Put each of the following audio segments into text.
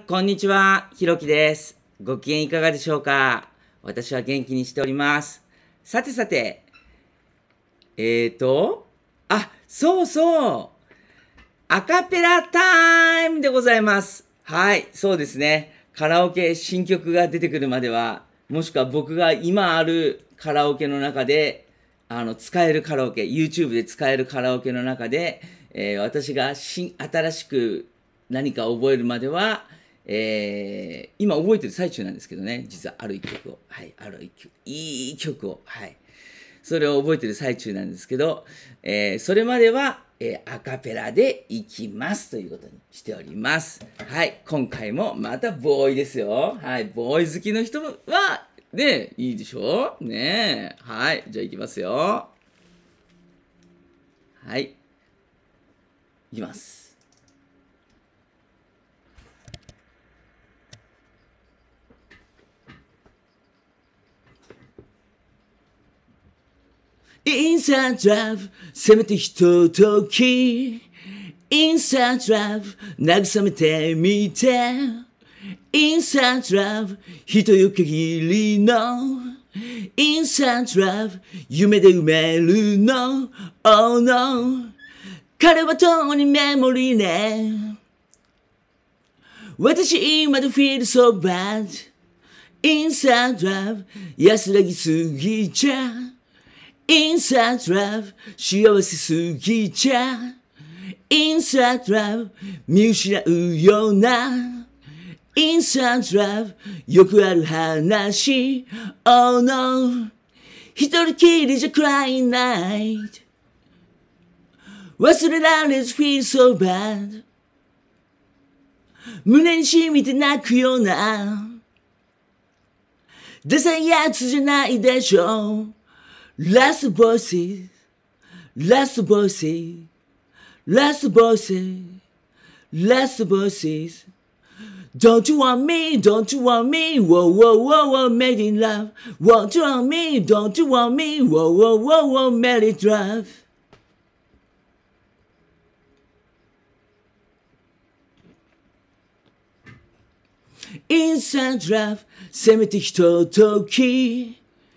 こんにちは。ひろきです。ご機嫌いかがでしょうか私は元気にしております。さてさて、えーと、あ、そうそう。アカペラタイムでございます。はい、そうですね。カラオケ新曲が出てくるまでは、もしくは僕が今あるカラオケの中で、あの、使えるカラオケ、YouTube で使えるカラオケの中で、えー、私が新、新しく何か覚えるまでは、えー、今覚えてる最中なんですけどね、実はある一曲を、はい、ある一曲、いい曲を、はい、それを覚えてる最中なんですけど、えー、それまでは、えー、アカペラでいきますということにしております。はい、今回もまたボーイですよ。はい、ボーイ好きの人は、ね、いいでしょうねはい、じゃあいきますよ。はい、いきます。インサードラブ、せめてひととき。インサードラブ、慰めてみて。インサードラブ、人よ限りの。インサードラブ、夢で埋めるの。Oh no! 彼は共にメモリーね。私今で feel so bad. インサードラブ、安らぎすぎちゃう。Inside Love 幸せすぎちゃ Inside Love 見失うような Inside Love よくある話 Oh no 一人きりじゃ暗い night 忘れられず feel so bad 胸に染みて泣くようなダサいやつじゃないでしょう Less bossy, less bossy, less bossy, less bosses. Don't you want me? Don't you want me? Whoa, whoa, whoa, whoa, made in love. do not you want me? Don't you want me? Whoa, whoa, whoa, whoa, made it love. Inside drive, 攻めてきた時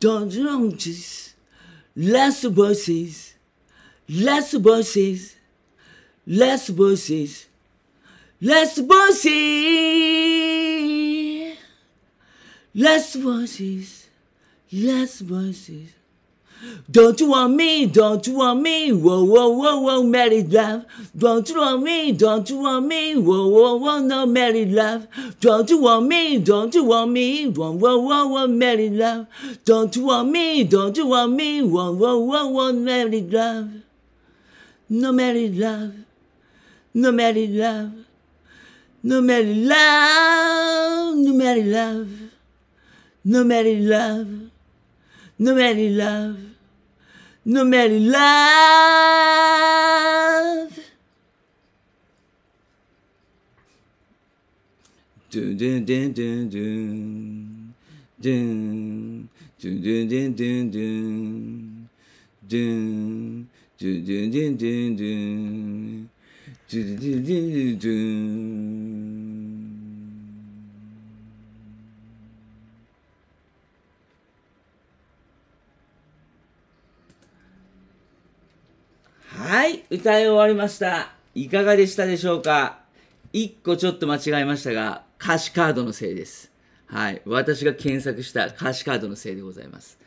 Don't Dungeons, less voices. less voices. less voices. less voices. less voices. less voices. Don't you want me? Don't you want me? Whoa, whoa, whoa, whoa, married love. Don't you want me? Don't you want me? Whoa, whoa, whoa, no married love. Don't you want me? Don't you want me? Whoa, whoa, whoa, whoa, married love. Don't you want me? Don't you want me? Whoa, whoa, whoa, whoa, married love. No married love. No married love. No married love. No married love. No married love. No matter love, no matter love. はい、歌い終わりました。いかがでしたでしょうか一個ちょっと間違えましたが、歌詞カードのせいです。はい。私が検索した歌詞カードのせいでございます。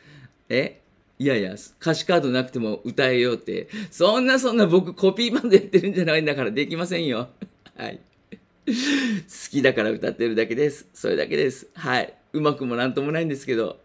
えいやいや、歌詞カードなくても歌えようって。そんなそんな僕コピーバンドやってるんじゃないんだからできませんよ。はい。好きだから歌ってるだけです。それだけです。はい。うまくもなんともないんですけど。